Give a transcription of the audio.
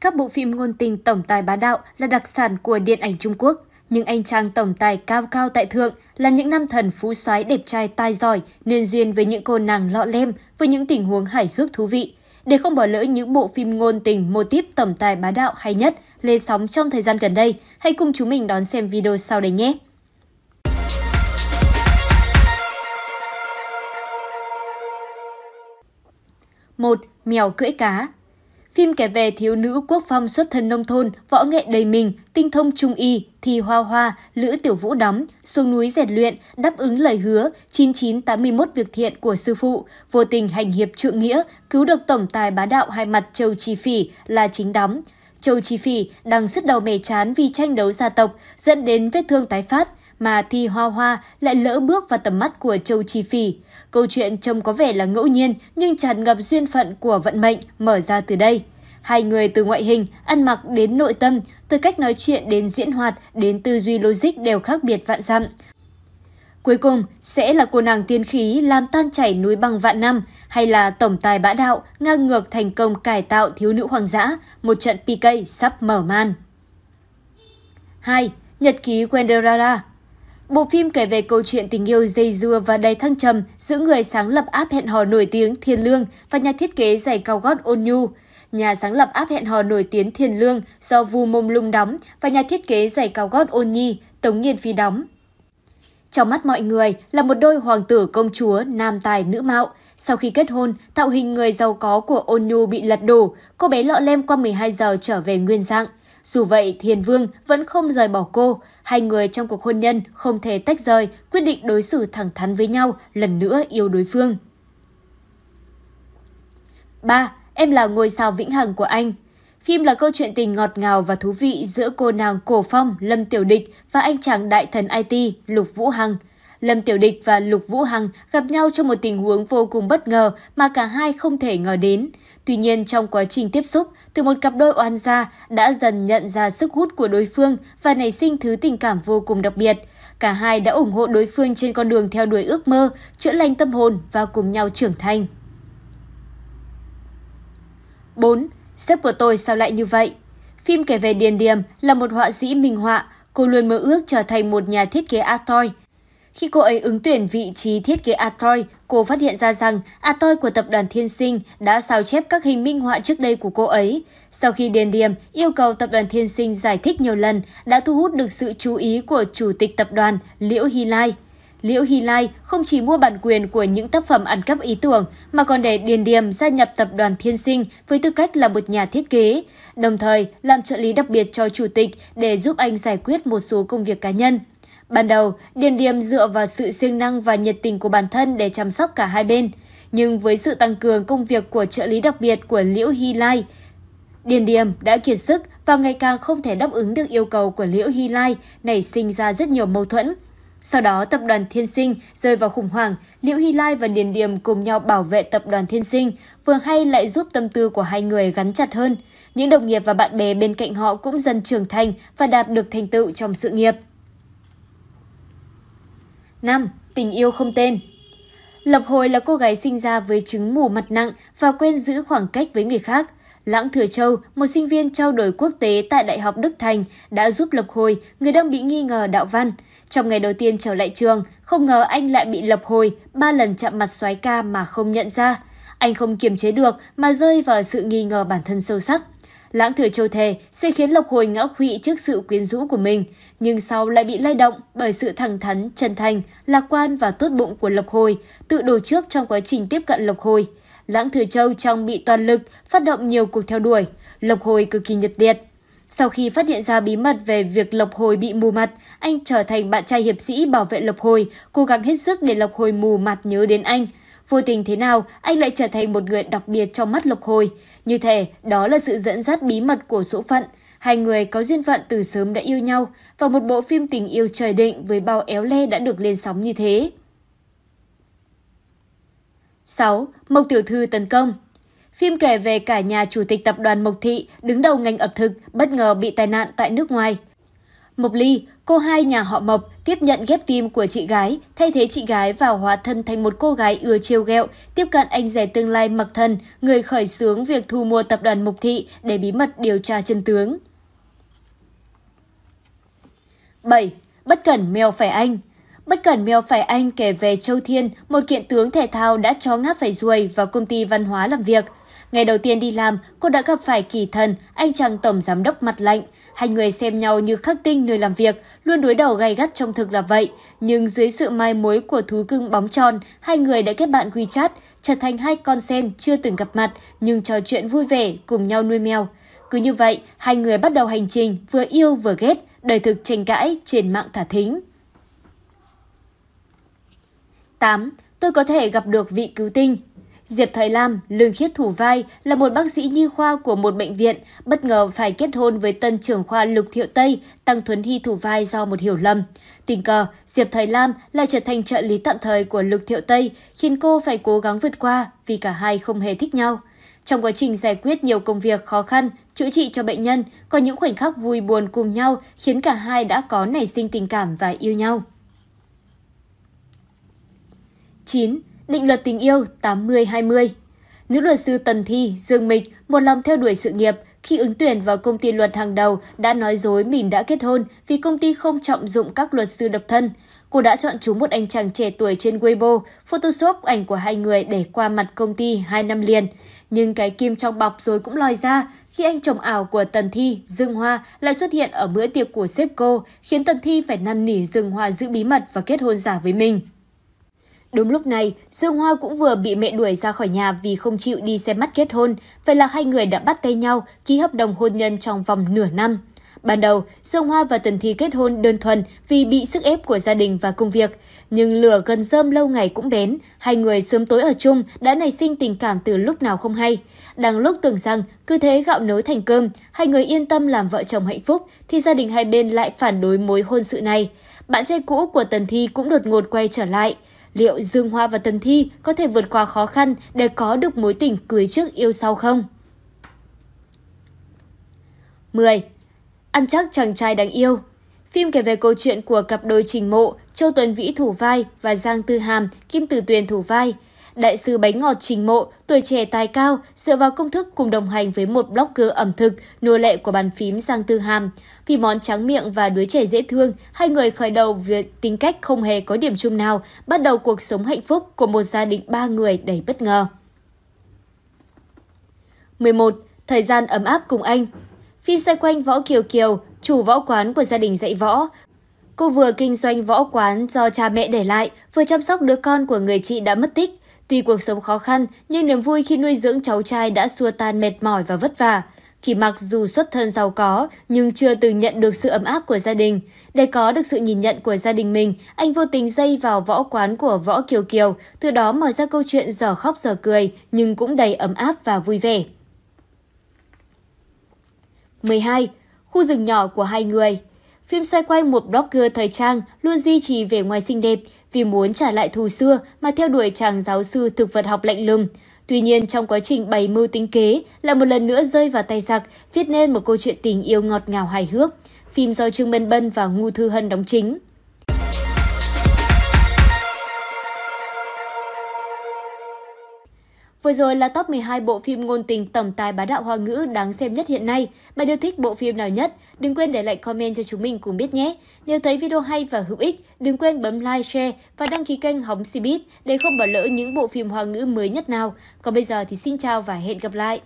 Các bộ phim ngôn tình tổng tài bá đạo là đặc sản của điện ảnh Trung Quốc. Những anh chàng tổng tài cao cao tại thượng là những nam thần phú soái đẹp trai tài giỏi, nên duyên với những cô nàng lọ lem với những tình huống hài hước thú vị. Để không bỏ lỡ những bộ phim ngôn tình mô típ tổng tài bá đạo hay nhất lê sóng trong thời gian gần đây, hãy cùng chúng mình đón xem video sau đây nhé! một Mèo cưỡi cá Phim kể về thiếu nữ quốc phong xuất thân nông thôn, võ nghệ đầy mình, tinh thông trung y, thì hoa hoa, Lữ Tiểu Vũ đóng, xuống núi rèn luyện, đáp ứng lời hứa 9981 việc thiện của sư phụ, vô tình hành hiệp trượng nghĩa, cứu được tổng tài bá đạo hai mặt Châu Chi Phỉ là chính đóng. Châu Chi Phỉ đang sứt đầu mề chán vì tranh đấu gia tộc, dẫn đến vết thương tái phát mà Thi Hoa Hoa lại lỡ bước vào tầm mắt của Châu Chi Phỉ. Câu chuyện trông có vẻ là ngẫu nhiên nhưng tràn ngập duyên phận của vận mệnh mở ra từ đây. Hai người từ ngoại hình, ăn mặc đến nội tâm, từ cách nói chuyện đến diễn hoạt, đến tư duy logic đều khác biệt vạn dặm. Cuối cùng sẽ là cô nàng tiên khí làm tan chảy núi băng vạn năm hay là tổng tài bã đạo ngang ngược thành công cải tạo thiếu nữ hoàng dã, một trận PK sắp mở màn. 2. Nhật ký Wenderara Bộ phim kể về câu chuyện tình yêu dây dưa và đầy thăng trầm giữa người sáng lập app hẹn hò nổi tiếng Thiên Lương và nhà thiết kế giày cao gót Ôn Nhu. Nhà sáng lập app hẹn hò nổi tiếng Thiên Lương do Vu Mông Lung đóng và nhà thiết kế giày cao gót Ôn Nhi, Tống Nhiên Phi đóng. Trong mắt mọi người là một đôi hoàng tử công chúa, nam tài nữ mạo. Sau khi kết hôn, tạo hình người giàu có của Ôn Nhu bị lật đổ, cô bé lọ lem qua 12 giờ trở về nguyên dạng – dù vậy, Thiền Vương vẫn không rời bỏ cô. Hai người trong cuộc hôn nhân không thể tách rời, quyết định đối xử thẳng thắn với nhau, lần nữa yêu đối phương. 3. Em là ngôi sao vĩnh hằng của anh Phim là câu chuyện tình ngọt ngào và thú vị giữa cô nàng Cổ Phong, Lâm Tiểu Địch và anh chàng đại thần IT Lục Vũ Hằng – Lâm Tiểu Địch và Lục Vũ Hằng gặp nhau trong một tình huống vô cùng bất ngờ mà cả hai không thể ngờ đến. Tuy nhiên trong quá trình tiếp xúc, từ một cặp đôi oan gia đã dần nhận ra sức hút của đối phương và nảy sinh thứ tình cảm vô cùng đặc biệt. Cả hai đã ủng hộ đối phương trên con đường theo đuổi ước mơ, chữa lành tâm hồn và cùng nhau trưởng thành. 4. Sếp của tôi sao lại như vậy? Phim kể về Điền Điềm là một họa sĩ minh họa, cô luôn mơ ước trở thành một nhà thiết kế atoy, khi cô ấy ứng tuyển vị trí thiết kế Atoy, cô phát hiện ra rằng Atoy của tập đoàn Thiên Sinh đã sao chép các hình minh họa trước đây của cô ấy. Sau khi điền điểm, yêu cầu tập đoàn Thiên Sinh giải thích nhiều lần đã thu hút được sự chú ý của chủ tịch tập đoàn Liễu Hy Lai. Liễu Hy Lai không chỉ mua bản quyền của những tác phẩm ăn cắp ý tưởng mà còn để Điền Điềm gia nhập tập đoàn Thiên Sinh với tư cách là một nhà thiết kế, đồng thời làm trợ lý đặc biệt cho chủ tịch để giúp anh giải quyết một số công việc cá nhân. Ban đầu, Điền Điềm dựa vào sự siêng năng và nhiệt tình của bản thân để chăm sóc cả hai bên. Nhưng với sự tăng cường công việc của trợ lý đặc biệt của Liễu Hy Lai, Điền Điềm đã kiệt sức và ngày càng không thể đáp ứng được yêu cầu của Liễu Hy Lai, nảy sinh ra rất nhiều mâu thuẫn. Sau đó, tập đoàn Thiên Sinh rơi vào khủng hoảng, Liễu Hy Lai và Điền Điềm cùng nhau bảo vệ tập đoàn Thiên Sinh, vừa hay lại giúp tâm tư của hai người gắn chặt hơn. Những đồng nghiệp và bạn bè bên cạnh họ cũng dần trưởng thành và đạt được thành tựu trong sự nghiệp. 5. Tình yêu không tên Lập Hồi là cô gái sinh ra với chứng mù mặt nặng và quen giữ khoảng cách với người khác. Lãng Thừa Châu, một sinh viên trao đổi quốc tế tại Đại học Đức Thành, đã giúp Lập Hồi, người đang bị nghi ngờ đạo văn. Trong ngày đầu tiên trở lại trường, không ngờ anh lại bị Lập Hồi ba lần chạm mặt soái ca mà không nhận ra. Anh không kiềm chế được mà rơi vào sự nghi ngờ bản thân sâu sắc. Lãng Thừa Châu thề sẽ khiến Lộc Hồi ngã khụy trước sự quyến rũ của mình, nhưng sau lại bị lay động bởi sự thẳng thắn, chân thành, lạc quan và tốt bụng của Lộc Hồi, tự đổ trước trong quá trình tiếp cận Lộc Hồi. Lãng Thừa Châu trong bị toàn lực, phát động nhiều cuộc theo đuổi, Lộc Hồi cực kỳ nhiệt liệt. Sau khi phát hiện ra bí mật về việc Lộc Hồi bị mù mặt, anh trở thành bạn trai hiệp sĩ bảo vệ Lộc Hồi, cố gắng hết sức để Lộc Hồi mù mặt nhớ đến anh – Vô tình thế nào, anh lại trở thành một người đặc biệt trong mắt lục Hồi. Như thể đó là sự dẫn dắt bí mật của số phận. Hai người có duyên phận từ sớm đã yêu nhau và một bộ phim tình yêu trời định với bao éo le đã được lên sóng như thế. 6. Mộc Tiểu Thư tấn công Phim kể về cả nhà chủ tịch tập đoàn Mộc Thị đứng đầu ngành ẩm thực bất ngờ bị tai nạn tại nước ngoài. Mộc Ly, cô hai nhà họ Mộc, tiếp nhận ghép tim của chị gái, thay thế chị gái và hóa thân thành một cô gái ưa trêu ghẹo, tiếp cận anh rể tương lai Mặc thân người khởi xướng việc thu mua tập đoàn Mộc Thị để bí mật điều tra chân tướng. 7. Bất cẩn mèo phải anh Bất cẩn mèo phải anh kể về Châu Thiên, một kiện tướng thể thao đã chó ngáp phải ruồi vào công ty văn hóa làm việc – Ngày đầu tiên đi làm, cô đã gặp phải kỳ thần, anh chàng tổng giám đốc mặt lạnh. Hai người xem nhau như khắc tinh nơi làm việc, luôn đối đầu gay gắt trong thực là vậy. Nhưng dưới sự mai mối của thú cưng bóng tròn, hai người đã kết bạn WeChat, trở thành hai con sen chưa từng gặp mặt nhưng trò chuyện vui vẻ cùng nhau nuôi mèo. Cứ như vậy, hai người bắt đầu hành trình vừa yêu vừa ghét, đời thực tranh cãi trên mạng thả thính. 8. Tôi có thể gặp được vị cứu tinh Diệp Thời Lam, lương khiết thủ vai, là một bác sĩ nhi khoa của một bệnh viện, bất ngờ phải kết hôn với tân trưởng khoa Lục Thiệu Tây, Tăng Thuấn Hy thủ vai do một hiểu lầm. Tình cờ, Diệp Thời Lam lại trở thành trợ lý tạm thời của Lục Thiệu Tây, khiến cô phải cố gắng vượt qua vì cả hai không hề thích nhau. Trong quá trình giải quyết nhiều công việc khó khăn, chữa trị cho bệnh nhân, có những khoảnh khắc vui buồn cùng nhau khiến cả hai đã có nảy sinh tình cảm và yêu nhau. 9. Định luật tình yêu 80-20 Nữ luật sư Tần Thi, Dương Mịch, một lòng theo đuổi sự nghiệp, khi ứng tuyển vào công ty luật hàng đầu đã nói dối mình đã kết hôn vì công ty không trọng dụng các luật sư độc thân. Cô đã chọn chúng một anh chàng trẻ tuổi trên Weibo, photoshop ảnh của hai người để qua mặt công ty hai năm liền. Nhưng cái kim trong bọc rồi cũng lòi ra khi anh chồng ảo của Tần Thi, Dương Hoa lại xuất hiện ở bữa tiệc của sếp cô, khiến Tần Thi phải năn nỉ Dương Hoa giữ bí mật và kết hôn giả với mình. Đúng lúc này, Dương Hoa cũng vừa bị mẹ đuổi ra khỏi nhà vì không chịu đi xem mắt kết hôn, vậy là hai người đã bắt tay nhau ký hợp đồng hôn nhân trong vòng nửa năm. Ban đầu, Dương Hoa và Tần Thi kết hôn đơn thuần vì bị sức ép của gia đình và công việc. Nhưng lửa gần rơm lâu ngày cũng bén, hai người sớm tối ở chung đã nảy sinh tình cảm từ lúc nào không hay. Đang lúc tưởng rằng cứ thế gạo nấu thành cơm, hai người yên tâm làm vợ chồng hạnh phúc thì gia đình hai bên lại phản đối mối hôn sự này. Bạn trai cũ của Tần Thi cũng đột ngột quay trở lại – liệu Dương Hoa và Tần Thi có thể vượt qua khó khăn để có được mối tình cưới trước yêu sau không? 10. Ăn chắc chàng trai đáng yêu Phim kể về câu chuyện của cặp đôi trình mộ Châu Tuấn Vĩ thủ vai và Giang Tư Hàm, Kim Tử Tuyền thủ vai – đại sứ bánh ngọt Trình Mộ, tuổi trẻ tài cao, dựa vào công thức cùng đồng hành với một blogger ẩm thực, nô lệ của bàn phím Giang Tư Hàm. Vì món trắng miệng và đứa trẻ dễ thương, hai người khởi đầu việc tính cách không hề có điểm chung nào, bắt đầu cuộc sống hạnh phúc của một gia đình ba người đầy bất ngờ. 11. Thời gian ấm áp cùng anh Phim xoay quanh Võ Kiều Kiều, chủ võ quán của gia đình dạy võ, Cô vừa kinh doanh võ quán do cha mẹ để lại, vừa chăm sóc đứa con của người chị đã mất tích. Tuy cuộc sống khó khăn, nhưng niềm vui khi nuôi dưỡng cháu trai đã xua tan mệt mỏi và vất vả. Khi mặc dù xuất thân giàu có, nhưng chưa từng nhận được sự ấm áp của gia đình. Để có được sự nhìn nhận của gia đình mình, anh vô tình dây vào võ quán của Võ Kiều Kiều, từ đó mở ra câu chuyện giờ khóc giờ cười, nhưng cũng đầy ấm áp và vui vẻ. 12. Khu rừng nhỏ của hai người Phim xoay quanh một blogger thời trang luôn duy trì vẻ ngoài xinh đẹp vì muốn trả lại thù xưa mà theo đuổi chàng giáo sư thực vật học lạnh lùng. Tuy nhiên, trong quá trình bày mưu tính kế, lại một lần nữa rơi vào tay giặc, viết nên một câu chuyện tình yêu ngọt ngào hài hước. Phim do Trương Minh Bân và Ngu Thư Hân đóng chính. Vừa rồi là top 12 bộ phim ngôn tình tổng tài bá đạo hoa ngữ đáng xem nhất hiện nay. Bạn yêu thích bộ phim nào nhất? Đừng quên để lại comment cho chúng mình cùng biết nhé. Nếu thấy video hay và hữu ích, đừng quên bấm like, share và đăng ký kênh Hóng Cbiz để không bỏ lỡ những bộ phim hoa ngữ mới nhất nào. Còn bây giờ thì xin chào và hẹn gặp lại!